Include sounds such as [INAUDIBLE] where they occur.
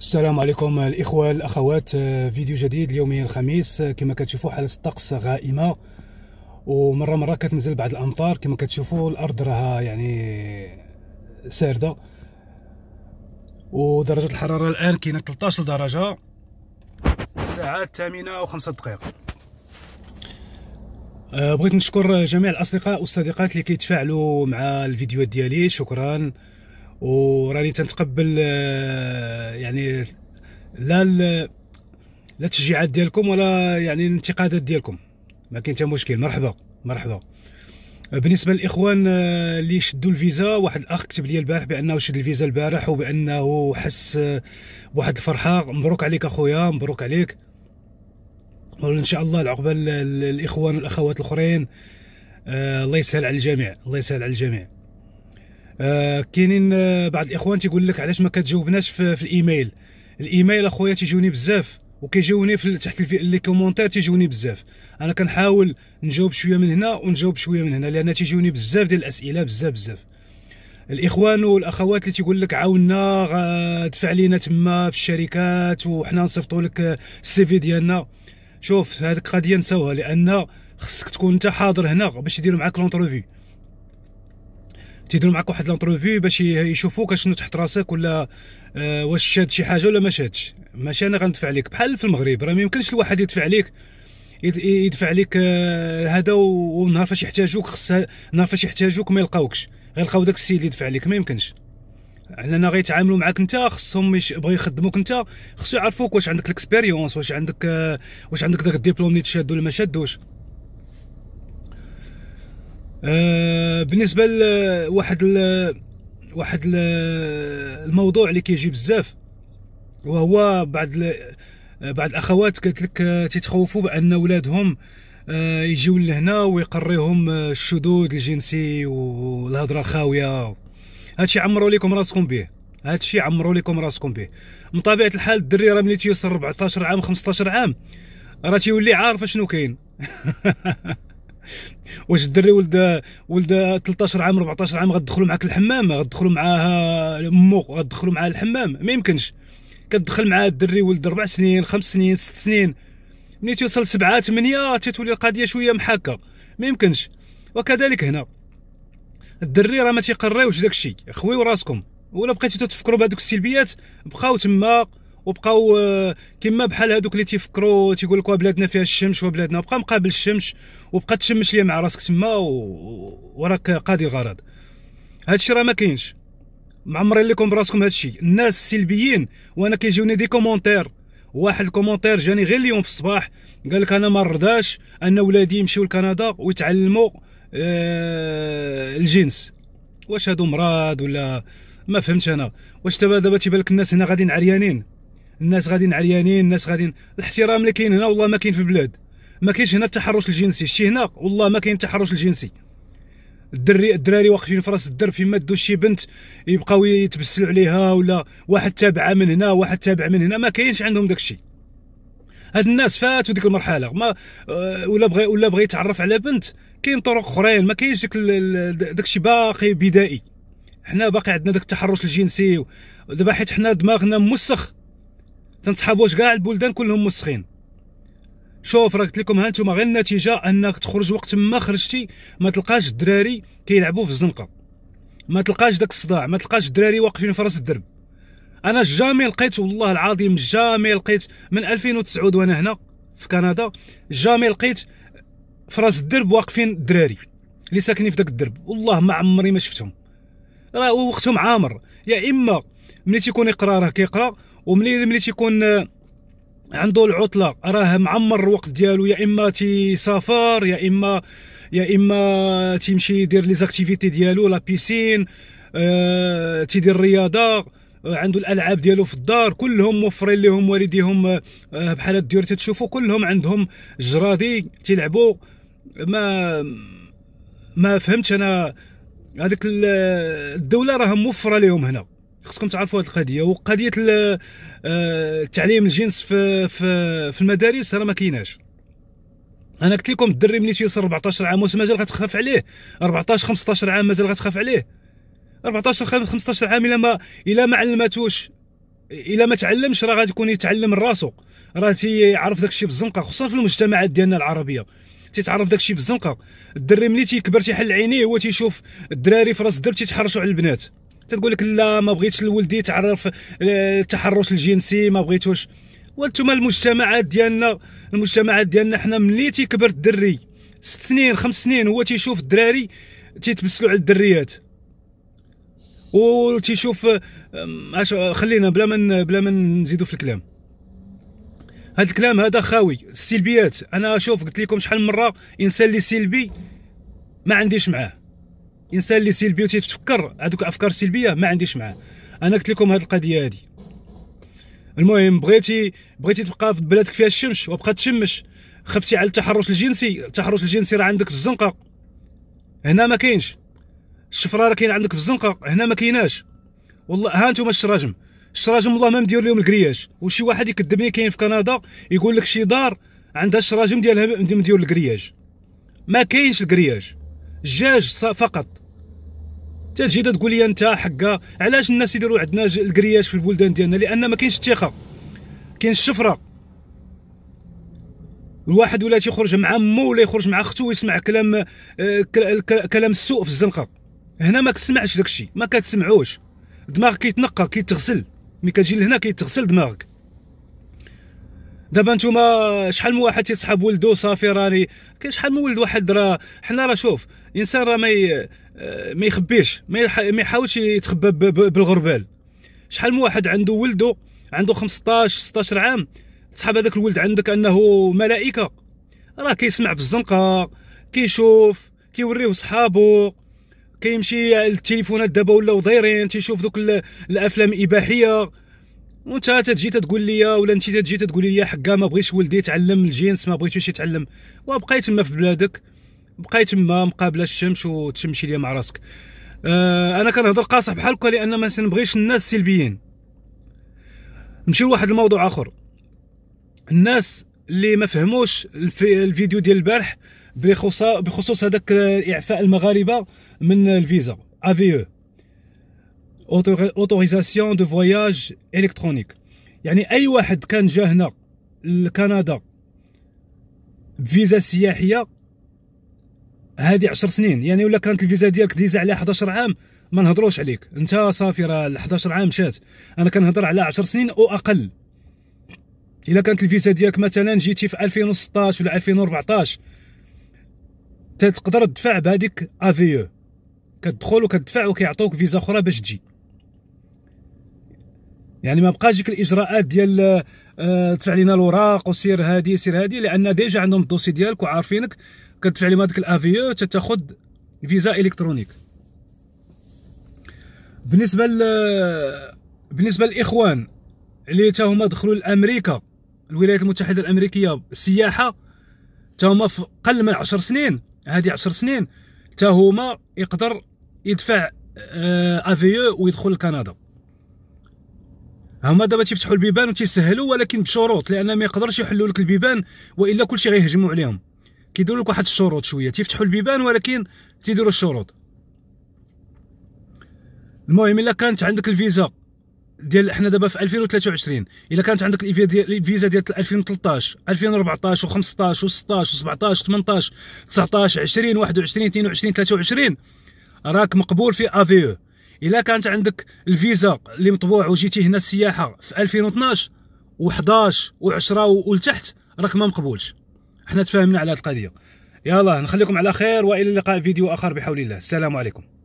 السلام عليكم الاخوه الاخوات آه، فيديو جديد اليومي الخميس آه، كما كتشوفوا حاله الطقس غائمه ومره مره كتنزل بعض الامطار كما كتشوفوا الارض راها يعني سارده ودرجه الحراره الان كاينه 13 درجه الساعه 8 و و5 دقائق آه، بغيت نشكر جميع الاصدقاء والصديقات اللي كيتفاعلوا مع الفيديوهات ديالي شكرا وراني تنتقبل آه، يعني لا لا التشجيعات ديالكم ولا يعني الانتقادات ديالكم ما كاين حتى مشكل مرحبا مرحبا بالنسبه للاخوان آه، اللي شدوا الفيزا واحد الاخ كتب لي البارح بانه شد الفيزا البارح وبانه حس آه، بواحد الفرحه مبروك عليك اخويا مبروك عليك وان شاء الله العقبه الاخوان والاخوات الاخرين الله يسهل على الجميع الله يسهل على الجميع آه كاينين آه، بعض الاخوان تيقول لك علاش ما كتجاوبناش في, في الايميل الايميل اخويا تيجوني بزاف وكيجوني في تحت لي كومونتير تيجوني بزاف انا كنحاول نجاوب شويه من هنا ونجاوب شويه من هنا لان تيجوني بزاف ديال الاسئله بزاف بزاف الاخوان والاخوات اللي تيقول لك عاونا دفع لينا تما في الشركات وحنا نصيفطوا لك السي في ديالنا شوف هذيك قضيه نساوها لان خصك تكون انت حاضر هنا باش يديروا معاك لونترفيو تيديروا معك واحد لونترفيو باش يشوفوك شنو تحت راسك ولا آه، واش شاد شي حاجه ولا ما شادش ماشي انا غندفع عليك بحال في المغرب راه ما يمكنش الواحد يدفع عليك يدفع عليك آه، هذا ونهار فاش يحتاجوك خص نهار فاش يحتاجوك ما يلقاوكش غيلقاو داك السيد اللي يدفع عليك ما يمكنش لان غيتعاملوا معاك انت خصهم يبغيو يخدموك انت خصو يعرفوك واش عندك الاكسبيريونس واش عندك آه، واش عندك داك الدبلوم اللي تشاد ولا ما شادوش آه، بالنسبه لواحد واحد الموضوع اللي كيجي بزاف وهو بعض بعض الاخوات قالت لك تيتخوفوا بان ولادهم آه، يجيو لهنا ويقريهم آه، الشذوذ الجنسي والهضره الخاويه هادشي عمروا لكم راسكم به هادشي عمروا لكم راسكم به من طبيعه الحال الدري راه ملي تيوصل 14 عام 15 عام راه تيولي عارف شنو كاين [LAUGHS] واش الدري ولد ولد 13 عام 14 عام غتدخلوا معاك الحمام غتدخلوا معاها مو غتدخلوا معاها الحمام ما يمكنش كتدخل معاه الدري ولد 4 سنين خمس سنين ست سنين ملي توصل سبعة ثمانية تتولي القضية شوية محاكة ما يمكنش وكذلك هنا الدري راه ما تيقريوش داك الشيء خويو راسكم ولا بقيتو تفكروا بهذوك السلبيات بقاو تما وبقاو آه، كما بحال هذوك اللي تيفكروا تيقول لك بلادنا فيها الشمس وبلادنا بقى مقابل الشمس وبقى تشمش لي مع راسك تما وراك قاضي الغرض هادشي راه ما كاينش معمرين لكم براسكم هادشي الناس السلبيين وانا كيجوني دي كومونتير واحد الكومونتير جاني غير اليوم في الصباح قال لك انا ما رضاش ان ولادي يمشيو لكندا ويتعلموا آه الجنس واش هادو مراد ولا ما فهمتش انا واش دابا دابا تيبان لك الناس هنا غاديين عريانين الناس غاديين عريانين الناس غاديين الاحترام اللي كاين هنا والله ما كاين في البلاد ما كاينش هنا التحرش الجنسي شي هنا والله ما كاين التحرش الجنسي الدري الدراري واقفين في راس الدرب فيما دو شي بنت يبقاو يتبسلوا عليها ولا واحد تابعه من هنا واحد تابع من هنا ما كاينش عندهم داك الشيء هاد الناس فاتوا ديك المرحله ما آه، ولا بغى ولا بغى يتعرف على بنت كاين طرق اخرين ما كاينش داك داكشي باقي بدائي حنا باقي عندنا داك التحرش الجنسي دابا حيت حنا دماغنا موسخ تنصحاب واش كاع البلدان كلهم مسخين شوف راه قلت لكم ها انتم غير النتيجه انك تخرج وقت ما خرجتي ما تلقاش الدراري كيلعبوا في الزنقه ما تلقاش داك الصداع ما تلقاش الدراري واقفين في راس الدرب انا جامي لقيت والله العظيم جامي لقيت من 2009 وانا هنا في كندا جامي لقيت في راس الدرب واقفين الدراري اللي ساكنين في داك الدرب والله ما عمري ما شفتهم راه وقتهم عامر يا اما ملي تيكون يقرا راه كيقرا وملي ملي تيكون آه، عنده العطله راه معمر الوقت ديالو يا اما تيسافر يا اما يا اما تيمشي يدير لي ديالو لا بيسين آه تيدير الرياضه آه، عنده الالعاب ديالو في الدار كلهم موفرين لهم والديهم آه، بحال الديور تتشوفوا كلهم عندهم جرادي تيلعبوا ما ما فهمتش انا هذيك الدوله راه موفره لهم هنا خصكم تعرفوا هذه القضيه وقضيه آه، تعليم الجنس في في, في المدارس راه ما كايناش انا قلت لكم الدري ملي تيوصل 14 عام واش مازال غتخاف عليه 14 15 عام مازال غتخاف عليه 14 15 عام الا ما الا ما علمتوش الا ما تعلمش راه غادي يكون يتعلم راسو راه تيعرف داكشي في الزنقه خصوصا في المجتمعات ديالنا العربيه تيتعرف داكشي في الزنقه الدري ملي تيكبر تيحل عينيه هو تيشوف الدراري في راس الدرب تيتحرشوا على البنات تتقول لك لا ما بغيتش لولدي يتعرف آه، التحرش الجنسي ما بغيتوش وانتم المجتمعات ديالنا المجتمعات ديالنا حنا ملي تيكبر الدري ست سنين خمس سنين هو تيشوف الدراري تيتبسلوا على الدريات وتيشوف تيشوف آه، خلينا بلا ما بلا ما نزيدوا في الكلام هذا الكلام هذا خاوي السلبيات انا شوف قلت لكم شحال من مره انسان اللي سلبي ما عنديش معاه الانسان اللي سلبي وتيتفكر هذوك افكار سلبيه ما عنديش معاه انا قلت لكم هذه القضيه هذه المهم بغيتي بغيتي تبقى في بلادك فيها الشمس وبقى تشمش خفتي على التحرش الجنسي التحرش الجنسي راه عندك في الزنقه هنا ما كاينش الشفره راه كاين عندك في الزنقه هنا ما كايناش والله ها انتم الشراجم الشراجم والله ما مدير لهم الكرياج وشي واحد يكذبني كاين في كندا يقول لك شي دار عندها الشراجم ديالها مدير الكرياج ما كاينش الكرياج الجاج فقط تجي تقول لي انت حقا علاش الناس يديروا عندنا الكرياج في البلدان ديالنا لان ما كاينش الثقه كاين الشفره الواحد ولا تيخرج مع مو ولا يخرج مع اختو ويسمع كلام آه، كلام السوء في الزنقه هنا ما كتسمعش داكشي ما كتسمعوش دماغك كيتنقى كيتغسل ملي كتجي لهنا كيتغسل دماغك دابا نتوما شحال من واحد تيصحاب ولدو صافي راني كاين شحال من ولد واحد راه حنا راه شوف انسان راه ما آه، ما يخبيش ما يحاولش يتخبى بالغربال شحال من واحد عنده ولده عنده 15 16 عام تصحاب هذاك الولد عندك انه ملائكه راه كيسمع بالزنقه كيشوف كيوريه صحابو كيمشي التليفونات دابا ولاو دايرين تيشوف دوك الافلام الاباحيه وانت تجي تقول لي ولا انت تجي تقول لي حقا ما بغيتش ولدي يتعلم الجنس ما بغيتوش يتعلم وبقيت تما في بلادك بقاي تما مقابله الشمس وتشمشي ليا مع راسك آه، انا كنهضر قاصح بحال هكا لان ما تنبغيش الناس سلبيين نمشي لواحد الموضوع اخر الناس اللي ما فهموش الفيديو ديال البارح بخصوص هذاك اعفاء المغاربه من الفيزا افي او اوتوريزاسيون دو فواياج الكترونيك يعني اي واحد كان جا هنا لكندا فيزا سياحيه هذه 10 سنين يعني ولا كانت الفيزا ديالك ديزا على 11 عام ما نهضروش عليك انت صافي راه 11 عام مشات انا كنهضر على 10 سنين او اقل الا كانت الفيزا ديالك مثلا جيتي في 2016 ولا 2014 تقدر تدفع بهذيك افيو كتدخل وكتدفع وكيعطوك فيزا اخرى باش تجي يعني ما بقاش ديك الاجراءات ديال ادفع آه، لنا الوراق وسير هادي سير هادي لان ديجا عندهم الدوسي ديالك وعارفينك كتدفع لهم هذاك الافيو e تاخذ فيزا الكترونيك بالنسبه ل... بالنسبه للاخوان اللي تا هما دخلوا لامريكا الولايات المتحده الامريكيه سياحه تا هما في قل من 10 سنين هذه 10 سنين تا هما يقدر يدفع افيو آه، e ويدخل لكندا هما دابا تيفتحوا البيبان وتيسهلوا ولكن بشروط لان ما يقدرش يحلوا لك البيبان والا كلشي غيهجموا عليهم كيديروا لك واحد الشروط شويه تيفتحوا البيبان ولكن تيديروا الشروط المهم الا كانت عندك الفيزا ديال حنا دابا في 2023 الا كانت عندك الفيزا ديال الفيزا ديال 2013 2014 و15 و16 و17 18 19 20 21 22 23 راك مقبول في افيو e. الا كانت عندك الفيزا اللي مطبوع وجيتي هنا السياحه في 2012 و11 و10 ولتحت راك ما مقبولش حنا تفاهمنا على هذه القضيه يلا نخليكم على خير والى اللقاء فيديو اخر بحول الله السلام عليكم